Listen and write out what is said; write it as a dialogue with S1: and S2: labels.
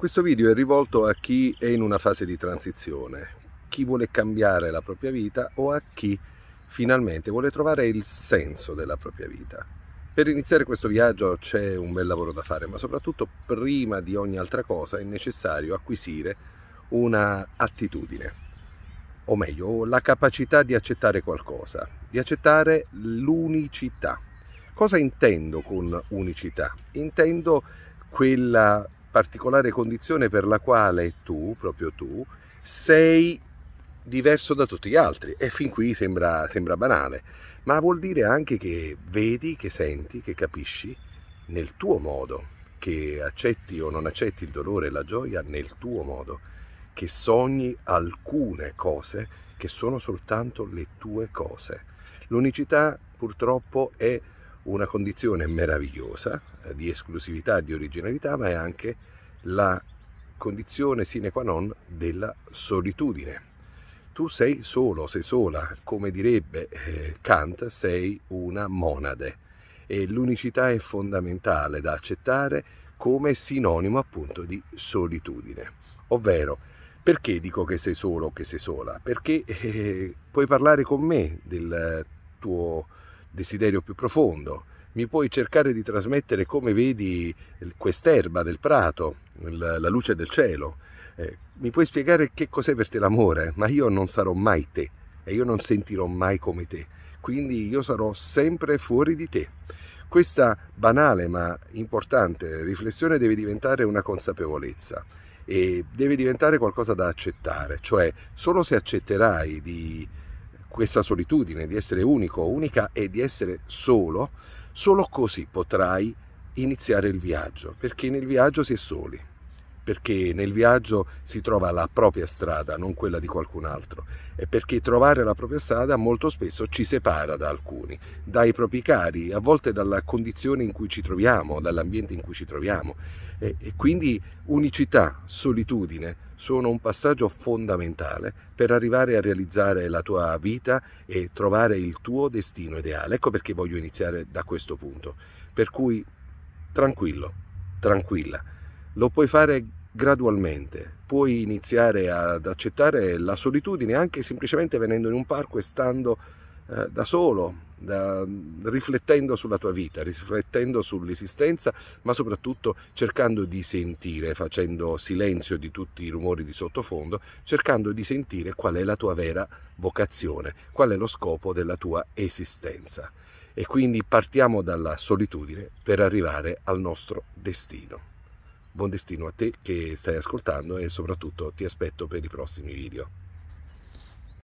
S1: Questo video è rivolto a chi è in una fase di transizione, chi vuole cambiare la propria vita o a chi finalmente vuole trovare il senso della propria vita. Per iniziare questo viaggio c'è un bel lavoro da fare, ma soprattutto prima di ogni altra cosa è necessario acquisire una attitudine, o meglio, la capacità di accettare qualcosa, di accettare l'unicità. Cosa intendo con unicità? Intendo quella particolare condizione per la quale tu, proprio tu, sei diverso da tutti gli altri e fin qui sembra, sembra banale, ma vuol dire anche che vedi, che senti, che capisci nel tuo modo, che accetti o non accetti il dolore e la gioia nel tuo modo, che sogni alcune cose che sono soltanto le tue cose. L'unicità purtroppo è una condizione meravigliosa eh, di esclusività e di originalità, ma è anche la condizione sine qua non della solitudine. Tu sei solo, sei sola, come direbbe eh, Kant, sei una monade e l'unicità è fondamentale da accettare come sinonimo appunto di solitudine. Ovvero, perché dico che sei solo o che sei sola? Perché eh, puoi parlare con me del eh, tuo desiderio più profondo. Mi puoi cercare di trasmettere come vedi quest'erba del prato, la luce del cielo. Eh, mi puoi spiegare che cos'è per te l'amore, ma io non sarò mai te e io non sentirò mai come te. Quindi io sarò sempre fuori di te. Questa banale ma importante riflessione deve diventare una consapevolezza e deve diventare qualcosa da accettare, cioè solo se accetterai di questa solitudine, di essere unico, unica e di essere solo, solo così potrai iniziare il viaggio, perché nel viaggio si è soli perché nel viaggio si trova la propria strada, non quella di qualcun altro, e perché trovare la propria strada molto spesso ci separa da alcuni, dai propri cari, a volte dalla condizione in cui ci troviamo, dall'ambiente in cui ci troviamo. E, e quindi unicità, solitudine sono un passaggio fondamentale per arrivare a realizzare la tua vita e trovare il tuo destino ideale. Ecco perché voglio iniziare da questo punto. Per cui tranquillo, tranquilla. Lo puoi fare gradualmente. Puoi iniziare ad accettare la solitudine anche semplicemente venendo in un parco e stando eh, da solo, da, riflettendo sulla tua vita, riflettendo sull'esistenza, ma soprattutto cercando di sentire, facendo silenzio di tutti i rumori di sottofondo, cercando di sentire qual è la tua vera vocazione, qual è lo scopo della tua esistenza. E quindi partiamo dalla solitudine per arrivare al nostro destino. Buon destino a te che stai ascoltando e soprattutto ti aspetto per i prossimi video.